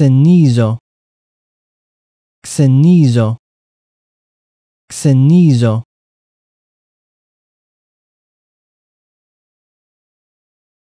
Cenizo. Cenizo. Cenizo.